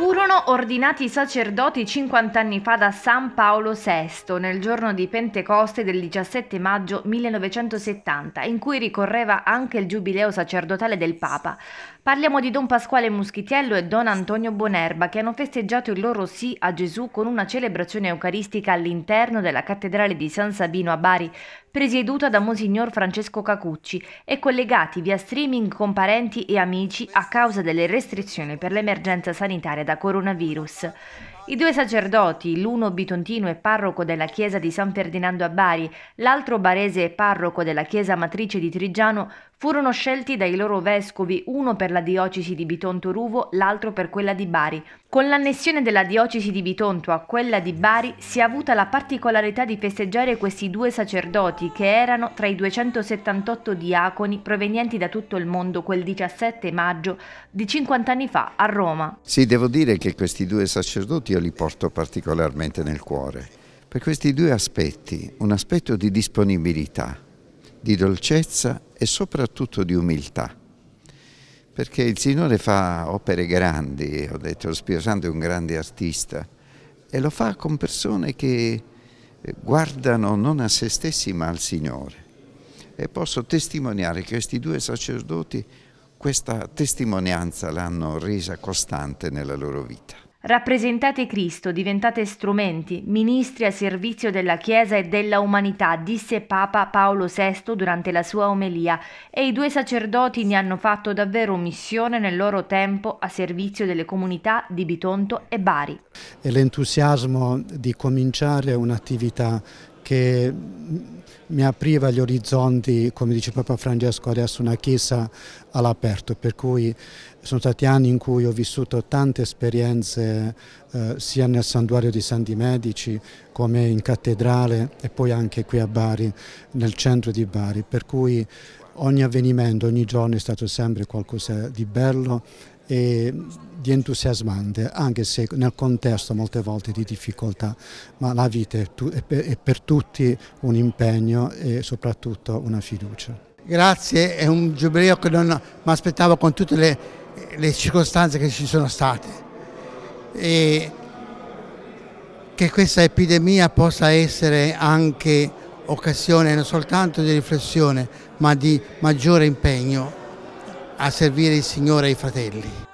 Furono ordinati i sacerdoti 50 anni fa da San Paolo VI, nel giorno di Pentecoste del 17 maggio 1970, in cui ricorreva anche il giubileo sacerdotale del Papa. Parliamo di Don Pasquale Muschitiello e Don Antonio Bonerba, che hanno festeggiato il loro sì a Gesù con una celebrazione eucaristica all'interno della cattedrale di San Sabino a Bari, presieduta da Monsignor Francesco Cacucci e collegati via streaming con parenti e amici a causa delle restrizioni per l'emergenza sanitaria da coronavirus. I due sacerdoti, l'uno bitontino e parroco della chiesa di San Ferdinando a Bari, l'altro barese e parroco della chiesa matrice di Trigiano, furono scelti dai loro vescovi, uno per la diocesi di Bitonto Ruvo, l'altro per quella di Bari. Con l'annessione della diocesi di Bitonto a quella di Bari si è avuta la particolarità di festeggiare questi due sacerdoti che erano tra i 278 diaconi provenienti da tutto il mondo quel 17 maggio di 50 anni fa a Roma. Sì, devo dire che questi due sacerdoti io li porto particolarmente nel cuore. Per questi due aspetti, un aspetto di disponibilità, di dolcezza e soprattutto di umiltà. Perché il Signore fa opere grandi, ho detto lo Spirito Santo è un grande artista, e lo fa con persone che eh, guardano non a se stessi ma al Signore. E posso testimoniare che questi due sacerdoti questa testimonianza l'hanno resa costante nella loro vita. Rappresentate Cristo, diventate strumenti, ministri a servizio della Chiesa e della umanità, disse Papa Paolo VI durante la sua omelia, e i due sacerdoti ne hanno fatto davvero missione nel loro tempo a servizio delle comunità di Bitonto e Bari. E l'entusiasmo di cominciare un'attività che mi apriva gli orizzonti, come dice Papa Francesco adesso, una chiesa all'aperto, per cui sono stati anni in cui ho vissuto tante esperienze eh, sia nel santuario di Santi Medici come in cattedrale e poi anche qui a Bari, nel centro di Bari, per cui ogni avvenimento, ogni giorno è stato sempre qualcosa di bello e di entusiasmante, anche se nel contesto molte volte di difficoltà, ma la vita è per tutti un impegno e soprattutto una fiducia. Grazie, è un giubileo che non mi aspettavo con tutte le, le, circostanze che ci sono state. E che questa epidemia possa essere anche occasione non soltanto di riflessione, ma di maggiore impegno a servire il Signore e i fratelli.